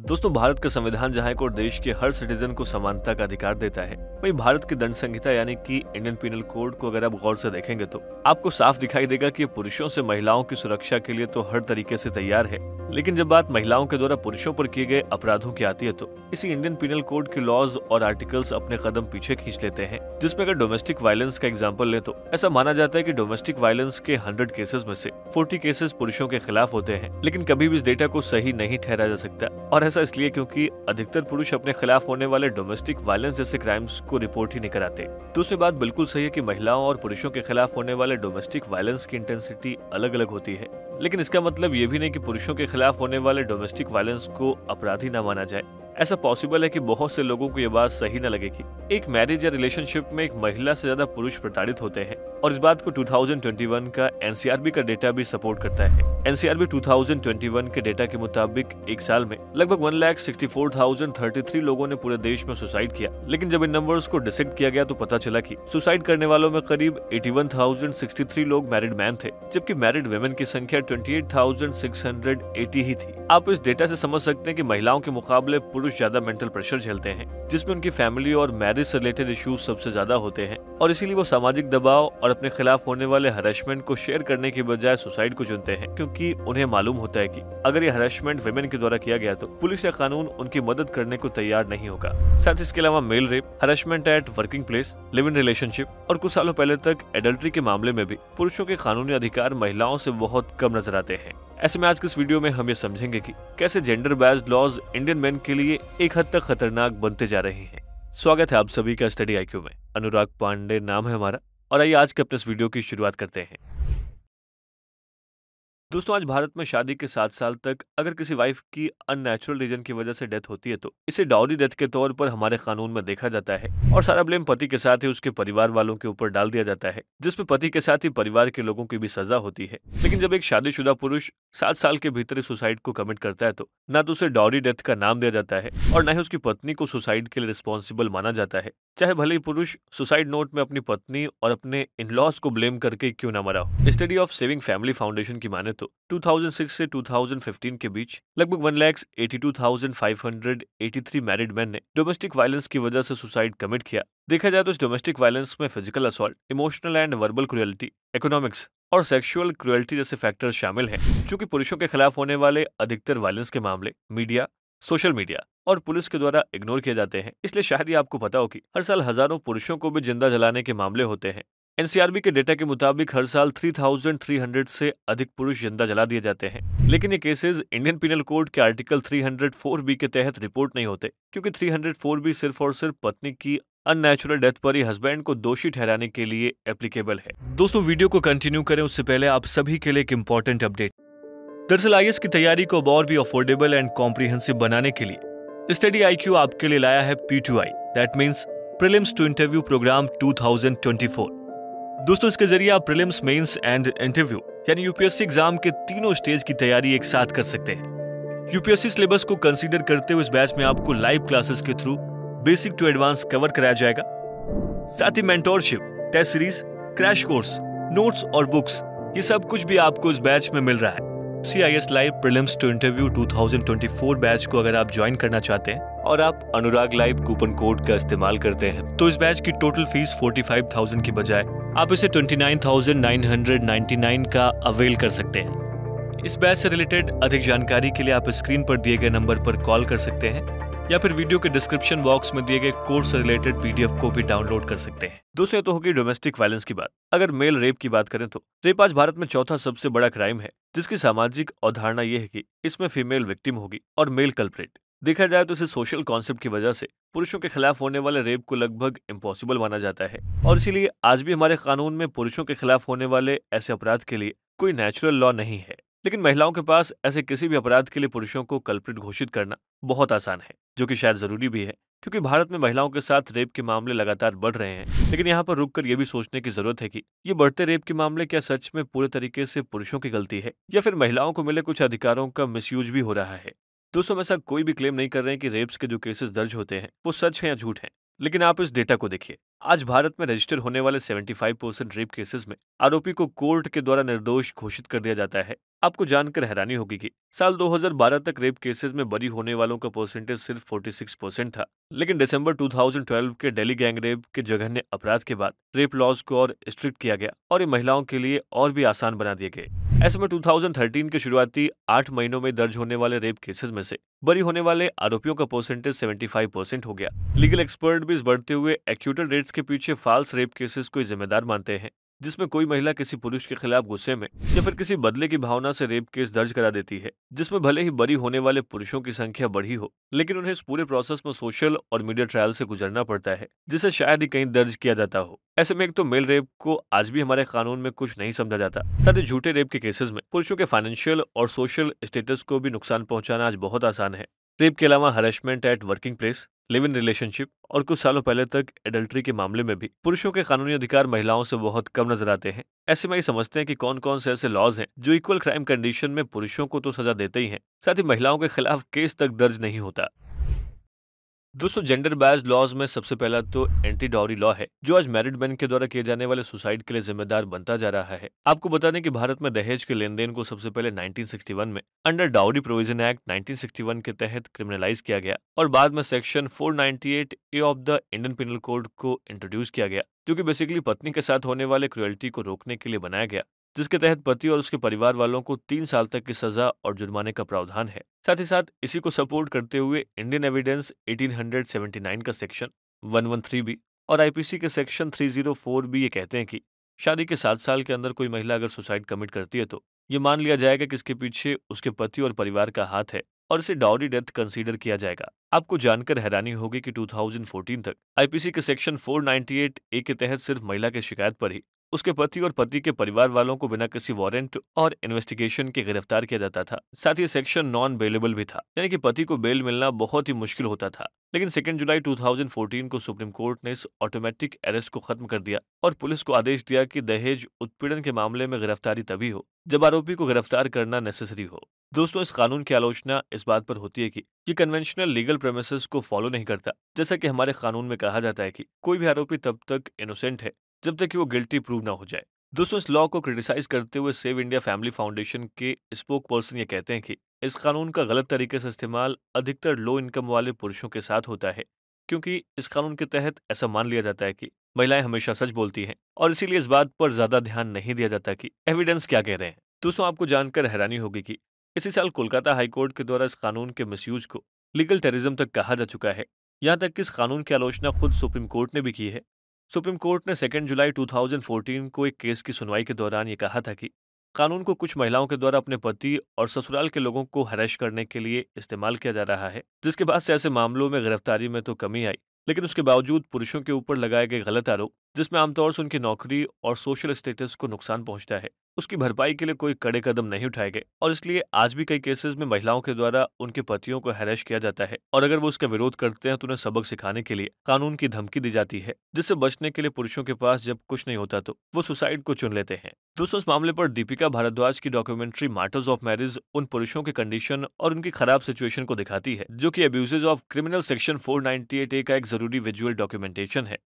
दोस्तों भारत का संविधान जहाँ एक और देश के हर सिटीजन को समानता का अधिकार देता है वही भारत की दंड संहिता यानी कि इंडियन पिनल कोड को अगर आप गौर से देखेंगे तो आपको साफ दिखाई देगा कि पुरुषों से महिलाओं की सुरक्षा के लिए तो हर तरीके से तैयार है लेकिन जब बात महिलाओं के द्वारा पुरुषों पर किए गए अपराधों की आती है तो इसी इंडियन पिनल कोड के लॉज और आर्टिकल्स अपने कदम पीछे खींच लेते हैं जिसमे अगर डोमेस्टिक वायलेंस का एग्जाम्पल ले तो ऐसा माना जाता है की डोमेस्टिक वायलेंस के हंड्रेड केसेज में ऐसी फोर्टी केसेज पुरुषों के खिलाफ होते हैं लेकिन कभी भी इस डेटा को सही नहीं ठहरा जा सकता और ऐसा इसलिए क्योंकि अधिकतर पुरुष अपने खिलाफ होने वाले डोमेस्टिक वायलेंस जैसे क्राइम्स को रिपोर्ट ही नहीं कराते दूसरी बात बिल्कुल सही है कि महिलाओं और पुरुषों के खिलाफ होने वाले डोमेस्टिक वायलेंस की इंटेंसिटी अलग अलग होती है लेकिन इसका मतलब ये भी नहीं कि पुरुषों के खिलाफ होने वाले डोमेस्टिक वायलेंस को अपराधी न माना जाए ऐसा पॉसिबल है कि बहुत से लोगों को ये बात सही न लगेगी एक मैरिज या रिलेशनशिप में एक महिला से ज्यादा पुरुष प्रताड़ित होते हैं और इस बात को 2021 का एनसीआरबी का डेटा भी सपोर्ट करता है एनसीआरबी 2021 के डेटा के मुताबिक एक साल में लगभग one lakh sixty four thousand thirty three लोगों ने पूरे देश में सुसाइड किया लेकिन जब इन नंबर्स को डिसेक्ट किया गया तो पता चला कि सुसाइड करने वालों में करीब 81,063 लोग मैरिड मैन थे जबकि मैरिड वेमेन की संख्या 28,680 ही थी आप इस डेटा से समझ सकते हैं कि महिलाओं के मुकाबले पुरुष ज्यादा मेंटल प्रेशर झेलते हैं जिसमें उनकी फैमिली और मैरिज से रिलेटेड इश्यूज सबसे ज्यादा होते हैं और इसीलिए वो सामाजिक दबाव और अपने खिलाफ होने वाले हरेसमेंट को शेयर करने के बजाय सुसाइड को चुनते हैं क्योंकि क्योंकि उन्हें मालूम होता है कि अगर ये हरेसमेंट वेमेन के द्वारा किया गया तो पुलिस या कानून उनकी मदद करने को तैयार नहीं होगा साथ इसके अलावा male rape harassment at working place live in relationship और कुछ सालों पहले तक एडल्ट्री के मामले में भी पुरुषों के कानूनी अधिकार महिलाओं ऐसी बहुत कम नजर आते हैं ऐसे में आज के इस वीडियो में हम ये समझेंगे की कैसे gender based laws Indian man के लिए एक हद तक खतरनाक बनते जा रहे हैं स्वागत है आप सभी का स्टडी आईक्यू में अनुराग पांडे नाम है हमारा और आइए आज के अपने इस वीडियो की शुरुआत करते हैं दोस्तों आज भारत में शादी के सात साल तक अगर किसी वाइफ की अननेचुरल रीजन की वजह से डेथ होती है तो इसे डाउरी डेथ के तौर पर हमारे कानून में देखा जाता है और सारा ब्लेम पति के साथ ही उसके परिवार वालों के ऊपर डाल दिया जाता है जिसमें पति के साथ ही परिवार के लोगों की भी सजा होती है लेकिन जब एक शादीशुदा पुरुष सात साल के भीतर सुसाइड को कमिट करता है तो न तो उसे डाउरी डेथ का नाम दिया जाता है और न ही उसकी पत्नी को सुसाइड के लिए रिस्पॉन्सिबल माना जाता है चाहे भले ही पुरुष सुसाइड नोट में अपनी पत्नी और अपने इन लॉस को ब्लेम करके क्यों न मरा हो study of saving family foundation की माने तो तो 2006 से 2015 के बीच लगभग one lakhs eighty two thousand five hundred eighty three married man ने डोमेस्टिक वायलेंस की वजह से सुसाइड कमिट किया देखा जाए तो इस डोमेस्टिक वायलेंस में physical assault emotional and verbal cruelty economics और सेक्सुअल क्रुएल्टी जैसे फैक्टर शामिल हैं चूंकि पुरुषों के खिलाफ होने वाले अधिकतर वायलेंस के मामले मीडिया सोशल मीडिया और पुलिस के द्वारा इग्नोर किए जाते हैं इसलिए शायद ही आपको पता हो कि हर साल हजारों पुरुषों को भी जिंदा जलाने के मामले होते हैं एनसीआरबी के डेटा के मुताबिक हर साल 3,300 से अधिक पुरुष जिंदा जला दिए जाते हैं लेकिन ये केसेस इंडियन पिनल कोड के आर्टिकल 304 बी के तहत रिपोर्ट नहीं होते क्योंकि 304 बी सिर्फ और सिर्फ पत्नी की अननेचुरल डेथ पर ही हस्बैंड को दोषी ठहराने के लिए एप्लीकेबल है दोस्तों वीडियो को कंटिन्यू करें उससे पहले आप सभी के लिए एक इम्पोर्टेंट अपडेट दरअसल आई की तैयारी को और भी अफोर्डेबल एंड कॉम्प्रीहेंसिव बनाने के लिए स्टडी आई आपके लिए लाया है P to I that means prelims to interview program 2024 दोस्तों इसके जरिए आप प्रिलिम्स मेंस एंड इंटरव्यू यानी यूपीएससी एग्जाम के तीनों स्टेज की तैयारी एक साथ कर सकते हैं यूपीएससी सिलेबस को कंसीडर करते हुए इस बैच में आपको लाइव क्लासेस के through basic to advance cover कराया जाएगा साथ ही mentorship test series crash course notes और बुक्स ये सब कुछ भी आपको इस बैच में मिल रहा है C I S live prelims to interview 2024 batch को अगर आप ज्वाइन करना चाहते हैं और आप अनुराग लाइव कूपन कोड का इस्तेमाल करते हैं तो इस बैच की टोटल फीस 45,000 की बजाय आप इसे 29,999 का अवेल कर सकते हैं इस बैच से रिलेटेड अधिक जानकारी के लिए आप स्क्रीन पर दिए गए नंबर पर कॉल कर सकते हैं या फिर वीडियो के डिस्क्रिप्शन बॉक्स में दिए गए कोर्स से रिलेटेड पीडीएफ को भी डाउनलोड कर सकते हैं दूसरे तो होगी डोमेस्टिक वायलेंस की बात अगर मेल रेप की बात करें तो रेप तो आज भारत में चौथा सबसे बड़ा क्राइम है जिसकी सामाजिक अवधारणा यह है कि इसमें फीमेल विक्टिम होगी और मेल कल्प्रेट देखा जाए तो इसे सोशल कॉन्सेप्ट की वजह से पुरुषों के खिलाफ होने वाले रेप को लगभग इम्पॉसिबल माना जाता है और इसीलिए आज भी हमारे कानून में पुरुषों के खिलाफ होने वाले ऐसे अपराध के लिए कोई नेचुरल लॉ नहीं है लेकिन महिलाओं के पास ऐसे किसी भी अपराध के लिए पुरुषों को कल्प्रिट घोषित करना बहुत आसान है जो कि शायद जरूरी भी है क्योंकि भारत में महिलाओं के साथ रेप के मामले लगातार बढ़ रहे हैं लेकिन यहाँ पर रुककर ये भी सोचने की जरूरत है कि ये बढ़ते रेप के मामले क्या सच में पूरे तरीके से पुरुषों की गलती है या फिर महिलाओं को मिले कुछ अधिकारों का मिसयूज भी हो रहा है दोस्तों ऐसा कोई भी क्लेम नहीं कर रहे हैं कि रेप्स के जो केसेस दर्ज होते हैं वो सच हैं या झूठ हैं लेकिन आप इस डेटा को देखिए आज भारत में रजिस्टर होने वाले 75 परसेंट रेप केसेस में आरोपी को कोर्ट के द्वारा निर्दोष घोषित कर दिया जाता है आपको जानकर हैरानी होगी कि साल 2012 तक रेप केसेस में बरी होने वालों का परसेंटेज सिर्फ 46 परसेंट था लेकिन दिसंबर 2012 के दिल्ली गैंग रेप के जघन्य अपराध के बाद रेप लॉज को और स्ट्रिक्ट किया गया और ये महिलाओं के लिए और भी आसान बना दिए गए ऐसे में 2013 के शुरुआती आठ महीनों में दर्ज होने वाले रेप केसेस में से बरी होने वाले आरोपियों का परसेंटेज सेवेंटी परसेंट हो गया लीगल एक्सपर्ट भी इस बढ़ते हुए एक्यूटल रेट्स के पीछे फाल्स रेप केसेस को जिम्मेदार मानते हैं जिसमें कोई महिला किसी पुरुष के खिलाफ गुस्से में या फिर किसी बदले की भावना से रेप केस दर्ज करा देती है जिसमें भले ही बरी होने वाले पुरुषों की संख्या बढ़ी हो लेकिन उन्हें इस पूरे प्रोसेस में सोशल और मीडिया ट्रायल से गुजरना पड़ता है जिसे शायद ही कहीं दर्ज किया जाता हो ऐसे में एक तो मेल रेप को आज भी हमारे कानून में कुछ नहीं समझा जाता साथ ही झूठे रेप के केसेस में पुरुषों के फाइनेंशियल और सोशल स्टेटस को भी नुकसान पहुंचाना आज बहुत आसान है रेप के अलावा harassment at working place live in relationship और कुछ सालों पहले तक एडल्ट्री के मामले में भी पुरुषों के कानूनी अधिकार महिलाओं से बहुत कम नजर आते हैं ऐसे में ये समझते हैं कि कौन कौन से ऐसे लॉज हैं जो इक्वल क्राइम कंडीशन में पुरुषों को तो सजा देते ही हैं साथ ही महिलाओं के खिलाफ केस तक दर्ज नहीं होता दोस्तों जेंडर बैज लॉज में सबसे पहला तो एंटी डाउरी लॉ है जो आज मैरिड मैन के द्वारा किए जाने वाले सुसाइड के लिए जिम्मेदार बनता जा रहा है आपको बता दें कि भारत में दहेज के लेन देन को सबसे पहले 1961 में अंडर डाउरी प्रोविजन एक्ट 1961 के तहत क्रिमिनलाइज किया गया और बाद में section 498 A of the Indian penal code को इंट्रोड्यूस किया गया जो कि बेसिकली पत्नी के साथ होने वाले क्रुएल्टी को रोकने के लिए बनाया गया जिसके तहत पति और उसके परिवार वालों को तीन साल तक की सजा और जुर्माने का प्रावधान है साथ ही साथ इसी को सपोर्ट करते हुए इंडियन एविडेंस 1879 का सेक्शन 113 बी और आईपीसी के सेक्शन 304 बी ये कहते हैं कि शादी के सात साल के अंदर कोई महिला अगर सुसाइड कमिट करती है तो ये मान लिया जाएगा कि इसके पीछे उसके पति और परिवार का हाथ है और इसे डाउरी डेथ कंसीडर किया जाएगा आपको जानकर हैरानी होगी कि 2014 तक आईपीसी के सेक्शन 498 ए के तहत सिर्फ महिला के शिकायत पर ही उसके पति और पति के परिवार वालों को बिना किसी वारंट और इन्वेस्टिगेशन के गिरफ्तार किया जाता था साथ ही सेक्शन नॉन बेलेबल भी था यानी कि पति को बेल मिलना बहुत ही मुश्किल होता था लेकिन सेकेंड जुलाई 2014 को सुप्रीम कोर्ट ने इस ऑटोमेटिक अरेस्ट को खत्म कर दिया और पुलिस को आदेश दिया कि दहेज उत्पीड़न के मामले में गिरफ्तारी तभी हो जब आरोपी को गिरफ्तार करना नेसेसरी हो दोस्तों इस कानून की आलोचना इस बात पर होती है कि ये कन्वेंशनल लीगल प्रोमिस को फॉलो नहीं करता जैसा कि हमारे कानून में कहा जाता है कि कोई भी आरोपी तब तक इनोसेंट है जब तक कि वो गिल्टी प्रूव ना हो जाए दोस्तों इस लॉ को क्रिटिसाइज करते हुए सेव इंडिया फैमिली फाउंडेशन के स्पोक पर्सन ये कहते हैं कि इस कानून का गलत तरीके से इस्तेमाल अधिकतर लो इनकम वाले पुरुषों के साथ होता है क्योंकि इस कानून के तहत ऐसा मान लिया जाता है कि महिलाएं हमेशा सच बोलती हैं और इसीलिए इस बात पर ज्यादा ध्यान नहीं दिया जाता कि एविडेंस क्या कह रहे हैं दोस्तों आपको जानकर हैरानी होगी कि इसी साल कोलकाता हाईकोर्ट के द्वारा इस कानून के मिसयूज को लीगल टेररिज्म तक कहा जा चुका है यहाँ तक कि इस कानून की आलोचना खुद सुप्रीम कोर्ट ने भी की है सुप्रीम कोर्ट ने 2 जुलाई 2014 को एक केस की सुनवाई के दौरान ये कहा था कि कानून को कुछ महिलाओं के द्वारा अपने पति और ससुराल के लोगों को हरेश करने के लिए इस्तेमाल किया जा रहा है जिसके बाद से ऐसे मामलों में गिरफ्तारी में तो कमी आई लेकिन उसके बावजूद पुरुषों के ऊपर लगाए गए गलत आरोप जिसमें आमतौर से उनकी नौकरी और सोशल स्टेटस को नुकसान पहुंचता है उसकी भरपाई के लिए कोई कड़े कदम नहीं उठाए गए और इसलिए आज भी कई केसेस में महिलाओं के द्वारा उनके पतियों को हैरेश किया जाता है और अगर वो उसका विरोध करते हैं तो उन्हें सबक सिखाने के लिए कानून की धमकी दी जाती है जिससे बचने के लिए पुरुषों के पास जब कुछ नहीं होता तो वो सुसाइड को चुन लेते हैं दोस्तों इस मामले पर दीपिका भारद्वाज की डॉक्यूमेंट्री मैटर्स ऑफ मैरिज उन पुरुषों की कंडीशन और उनकी खराब सिचुएशन को दिखाती है जो की abuses of criminal section four A का एक जरूरी विजुअल डॉक्यूमेंटेशन है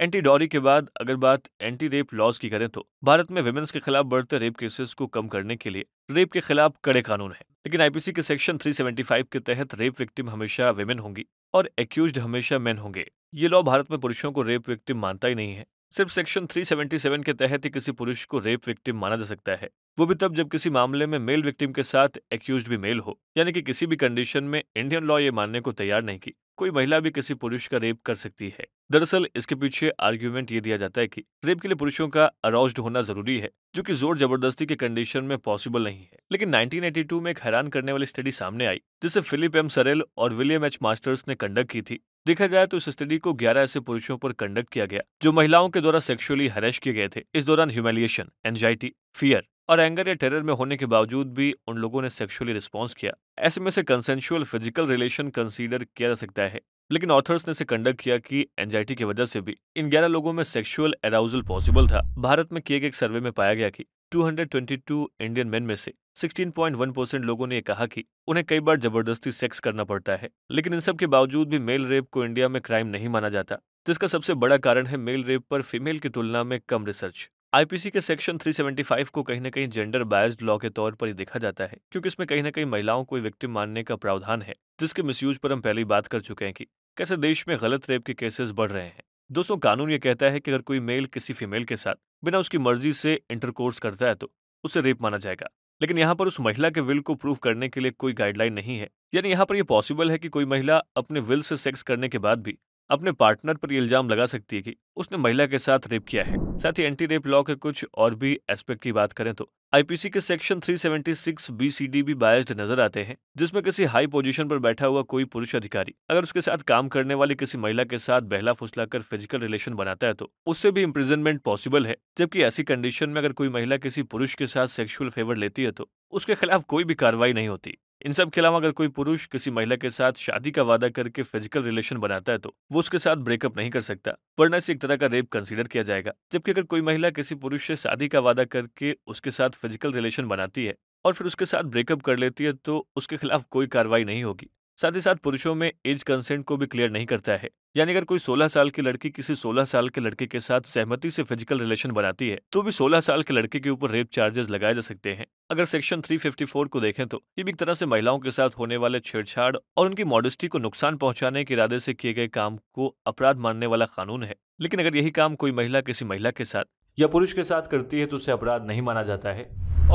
एंटी डॉरी के बाद अगर बात एंटी रेप लॉज की करें तो भारत में वेमेन्स के खिलाफ बढ़ते रेप केसेस को कम करने के लिए रेप के खिलाफ कड़े कानून हैं लेकिन आईपीसी के सेक्शन 375 के तहत रेप विक्टिम हमेशा वेमेन होंगी और एक्यूज हमेशा मेन होंगे ये लॉ भारत में पुरुषों को रेप विक्टिम मानता ही नहीं है सिर्फ सेक्शन 377 के तहत ही किसी पुरुष को रेप विक्टिम माना जा सकता है वो भी तब जब किसी मामले में मेल विक्टिम के साथ एक्यूज भी मेल हो यानी कि किसी भी कंडीशन में इंडियन लॉ ये मानने को तैयार नहीं की कोई महिला भी किसी पुरुष का रेप कर सकती है दरअसल इसके पीछे आर्ग्यूमेंट ये दिया जाता है कि रेप के लिए पुरुषों का अरोस्ड होना जरूरी है जो कि जोर जबरदस्ती के कंडीशन में पॉसिबल नहीं है लेकिन 1982 में एक हैरान करने वाली स्टडी सामने आई जिसे फिलिप एम सरेल और विलियम एच मास्टर्स ने कंडक्ट की थी देखा जाए तो इस स्टडी को 11 ऐसे पुरुषों पर कंडक्ट किया गया जो महिलाओं के द्वारा सेक्सुअली हरेश किए गए थे इस दौरान ह्यूमिलिएशन एंजाइटी फियर और एंगर या टेरर में होने के बावजूद भी उन लोगों ने सेक्सुअली रिस्पॉन्स किया ऐसे में से कंसेंशुअल फिजिकल रिलेशन कंसीडर किया जा सकता है लेकिन ऑथर्स ने इसे कंडक्ट किया कि एंजाइटी की वजह से भी इन ग्यारह लोगों में सेक्सुअल अराउजल पॉसिबल था भारत में किए गए एक सर्वे में पाया गया कि 222 इंडियन मेन में से 16.1 परसेंट लोगों ने यह कहा कि उन्हें कई बार जबरदस्ती सेक्स करना पड़ता है लेकिन इन सब के बावजूद भी मेल रेप को इंडिया में क्राइम नहीं माना जाता जिसका सबसे बड़ा कारण है मेल रेप पर फीमेल की तुलना में कम रिसर्च आईपीसी के सेक्शन 375 को कहीं ना कहीं जेंडर बायस्ड लॉ के तौर पर ही देखा जाता है क्योंकि इसमें कहीं ना कहीं महिलाओं को विक्टिम मानने का प्रावधान है जिसके मिसयूज पर हम पहले बात कर चुके हैं कि कैसे देश में गलत रेप के केसेस बढ़ रहे हैं दोस्तों कानून ये कहता है कि अगर कोई मेल किसी फीमेल के साथ बिना उसकी मर्जी से इंटरकोर्स करता है तो उसे रेप माना जाएगा लेकिन यहाँ पर उस महिला के विल को प्रूव करने के लिए कोई गाइडलाइन नहीं है यानी यहाँ पर यह पॉसिबल है कि कोई महिला अपने विल से सेक्स करने के बाद भी अपने पार्टनर पर इल्जाम लगा सकती है कि उसने महिला के साथ रेप किया है साथ ही एंटी रेप लॉ के कुछ और भी एस्पेक्ट की बात करें तो आईपीसी के सेक्शन 376 बीसीडी भी बायस्ड नजर आते हैं जिसमें किसी हाई पोजीशन पर बैठा हुआ कोई पुरुष अधिकारी अगर उसके साथ काम करने वाली किसी महिला के साथ बहला फुसला कर फिजिकल रिलेशन बनाता है तो उससे भी इम्प्रिजनमेंट पॉसिबल है जबकि ऐसी कंडीशन में अगर कोई महिला किसी पुरुष के साथ सेक्सुअल फेवर लेती है तो उसके खिलाफ कोई भी कार्रवाई नहीं होती इन सब के अलावा अगर कोई पुरुष किसी महिला के साथ शादी का वादा करके फिजिकल रिलेशन बनाता है तो वो उसके साथ ब्रेकअप नहीं कर सकता वरना इसे एक तरह का रेप कंसिडर किया जाएगा जबकि अगर कोई महिला किसी पुरुष से शादी का वादा करके उसके साथ फिजिकल रिलेशन बनाती है और फिर उसके साथ ब्रेकअप कर लेती है तो उसके खिलाफ कोई कार्रवाई नहीं होगी साथ ही साथ पुरुषों में एज कंसेंट को भी क्लियर नहीं करता है यानी अगर कोई 16 साल की लड़की किसी 16 साल के लड़के के साथ सहमति से फिजिकल रिलेशन बनाती है तो भी 16 साल के लड़के के ऊपर रेप चार्जेस लगाए जा सकते हैं अगर सेक्शन 354 को देखें तो ये भी एक तरह से महिलाओं के साथ होने वाले छेड़छाड़ और उनकी मॉडेस्टी को नुकसान पहुंचाने के इरादे से किए गए काम को अपराध मानने वाला कानून है लेकिन अगर यही काम कोई महिला किसी महिला के साथ या पुरुष के साथ करती है तो उसे अपराध नहीं माना जाता है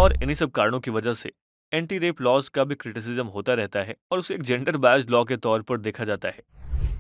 और इन्हीं सब कारणों की वजह से एंटी रेप लॉज का भी क्रिटिसिज्म होता रहता है और उसे एक जेंडर बायज लॉ के तौर पर देखा जाता है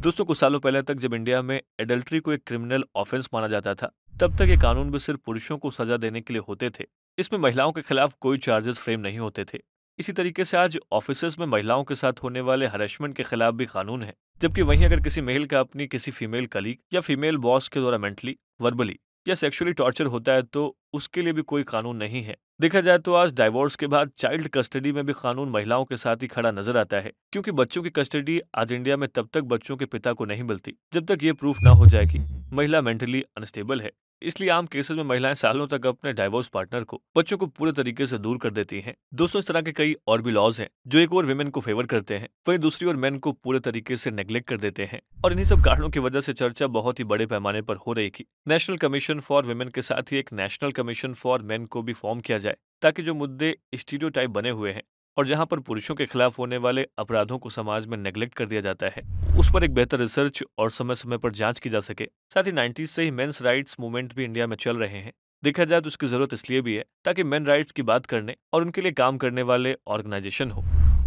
दोस्तों कुछ सालों पहले तक जब इंडिया में एडल्ट्री को एक क्रिमिनल ऑफेंस माना जाता था तब तक ये कानून भी सिर्फ पुरुषों को सजा देने के लिए होते थे इसमें महिलाओं के खिलाफ कोई चार्जेस फ्रेम नहीं होते थे इसी तरीके से आज ऑफिस में महिलाओं के साथ होने वाले हरेशमेंट के खिलाफ भी कानून है जबकि वहीं अगर किसी मेल का अपनी किसी फीमेल कलीग या फीमेल बॉस के द्वारा मेंटली वर्बली या सेक्सुअली टॉर्चर होता है तो उसके लिए भी कोई कानून नहीं है देखा जाए तो आज डाइवोर्स के बाद चाइल्ड कस्टडी में भी कानून महिलाओं के साथ ही खड़ा नजर आता है क्योंकि बच्चों की कस्टडी आज इंडिया में तब तक बच्चों के पिता को नहीं मिलती जब तक ये प्रूफ ना हो जाए कि महिला मेंटली अनस्टेबल है इसलिए आम केसेस में महिलाएं सालों तक अपने डाइवोर्स पार्टनर को बच्चों को पूरे तरीके से दूर कर देती हैं दोस्तों इस तरह के कई और भी लॉज हैं जो एक और वेमेन को फेवर करते हैं वहीं दूसरी ओर मेन को पूरे तरीके से नेग्लेक्ट कर देते हैं और इन्हीं सब कारणों की वजह से चर्चा बहुत ही बड़े पैमाने पर हो रही थी नेशनल कमीशन फॉर वुमेन के साथ ही एक नेशनल कमीशन फॉर मेन को भी फॉर्म किया जाए ताकि जो मुद्दे स्टीडियो बने हुए हैं और जहां पर पुरुषों के खिलाफ होने वाले अपराधों को समाज में नेग्लेक्ट कर दिया जाता है उस पर एक बेहतर रिसर्च और समय समय पर जांच की जा सके साथ ही नाइन्टीज से ही मेन्स राइट्स मूवमेंट भी इंडिया में चल रहे हैं देखा जाए तो उसकी जरूरत इसलिए भी है ताकि मेन राइट्स की बात करने और उनके लिए काम करने वाले ऑर्गेनाइजेशन हो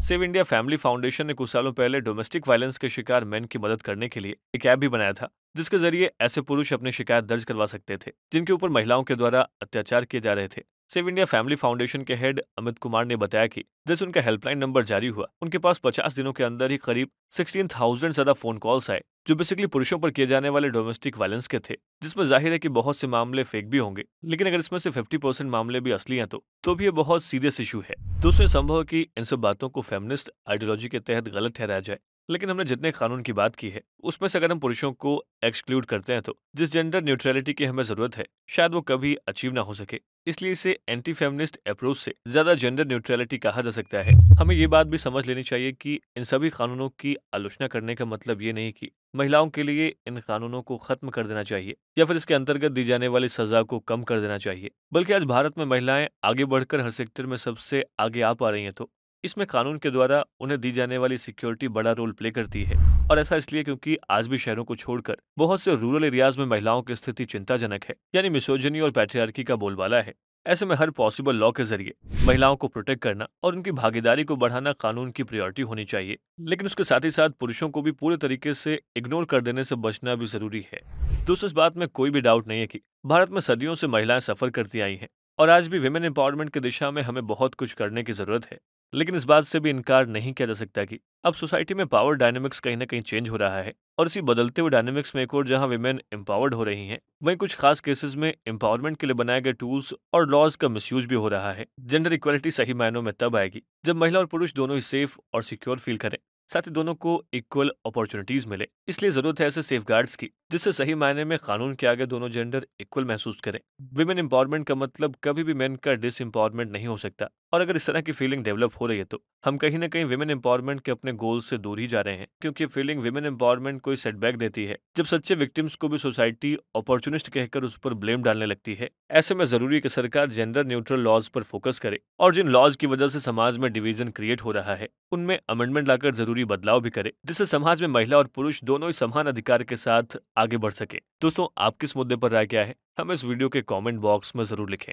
सेव इंडिया फैमिली फाउंडेशन ने कुछ सालों पहले डोमेस्टिक वायलेंस के शिकार मेन की मदद करने के लिए एक ऐप भी बनाया था जिसके जरिए ऐसे पुरुष अपनी शिकायत दर्ज करवा सकते थे जिनके ऊपर महिलाओं के द्वारा अत्याचार किए जा रहे थे सेव इंडिया फैमिली फाउंडेशन के हेड अमित कुमार ने बताया कि जैसे उनका हेल्पलाइन नंबर जारी हुआ उनके पास पचास दिनों के अंदर ही करीब सिक्सटीन थाउजेंड ज्यादा फोन कॉल्स आए जो बेसिकली पुरुषों पर किए जाने वाले डोमेस्टिक वायलेंस के थे जिसमें जाहिर है कि बहुत से मामले फेक भी होंगे लेकिन अगर इसमें से 50 परसेंट मामले भी असली हैं तो तो भी ये बहुत सीरियस इशू है दोस्तों संभव की इन सब बातों को फेमिनिस्ट आइडियोलॉजी के तहत गलत ठहराया जाए लेकिन हमने जितने कानून की बात की है उसमें से अगर हम पुरुषों को एक्सक्लूड करते हैं तो जिस जेंडर न्यूट्रलिटी की हमें जरूरत है शायद वो कभी अचीव ना हो सके इसलिए इसे एंटी फेमिनिस्ट अप्रोच से ज्यादा जेंडर न्यूट्रलिटी कहा जा सकता है हमें ये बात भी समझ लेनी चाहिए कि इन सभी कानूनों की आलोचना करने का मतलब ये नहीं कि महिलाओं के लिए इन कानूनों को खत्म कर देना चाहिए या फिर इसके अंतर्गत दी जाने वाली सजा को कम कर देना चाहिए बल्कि आज भारत में महिलाएं आगे बढ़कर हर सेक्टर में सबसे आगे आ पा रही हैं तो इसमें कानून के द्वारा उन्हें दी जाने वाली सिक्योरिटी बड़ा रोल प्ले करती है और ऐसा इसलिए क्योंकि आज भी शहरों को छोड़कर बहुत से रूरल एरियाज में महिलाओं की स्थिति चिंताजनक है यानी मिसोजनी और पैट्रियार्की का बोलबाला है ऐसे में हर पॉसिबल लॉ के जरिए महिलाओं को प्रोटेक्ट करना और उनकी भागीदारी को बढ़ाना कानून की प्रायोरिटी होनी चाहिए लेकिन उसके साथ ही साथ पुरुषों को भी पूरे तरीके से इग्नोर कर देने से बचना भी जरूरी है दूसरी इस बात में कोई भी डाउट नहीं है कि भारत में सदियों से महिलाएं सफर करती आई हैं और आज भी वुमेन एम्पावरमेंट की दिशा में हमें बहुत कुछ करने की जरूरत है लेकिन इस बात से भी इनकार नहीं किया जा सकता कि अब सोसाइटी में पावर डायनेमिक्स कहीं ना कहीं चेंज हो रहा है और इसी बदलते हुए डायनेमिक्स में एक और जहां विमेन एम्पावर्ड हो रही हैं वहीं कुछ खास केसेस में एम्पावरमेंट के लिए बनाए गए टूल्स और लॉज का मिसयूज भी हो रहा है जेंडर इक्वालिटी सही मायनों में तब आएगी जब महिला और पुरुष दोनों ही सेफ और सिक्योर फील करें साथ ही दोनों को इक्वल अपॉर्चुनिटीज मिले इसलिए जरूरत है ऐसे सेफ की जिससे सही मायने में कानून के आगे दोनों जेंडर इक्वल महसूस करें विमेन एम्पावरमेंट का मतलब कभी भी मेन का डिस नहीं हो सकता और अगर इस तरह की फीलिंग डेवलप हो रही है तो हम कहीं ना कहीं विमेन एम्पावरमेंट के अपने गोल से दूर ही जा रहे हैं क्योंकि फीलिंग विमेन एम्पावरमेंट कोई सेटबैक देती है जब सच्चे विक्टिम्स को भी सोसाइटी अपॉर्चुनिस्ट कहकर उस पर ब्लेम डालने लगती है ऐसे में जरूरी है कि सरकार जेंडर न्यूट्रल लॉज पर फोकस करे और जिन लॉज की वजह से समाज में डिवीजन क्रिएट हो रहा है उनमें अमेंडमेंट लाकर जरूरी बदलाव भी करे जिससे समाज में महिला और पुरुष दोनों ही समान अधिकार के साथ आगे बढ़ सके दोस्तों आप किस मुद्दे पर राय क्या है हम इस वीडियो के कॉमेंट बॉक्स में जरूर लिखें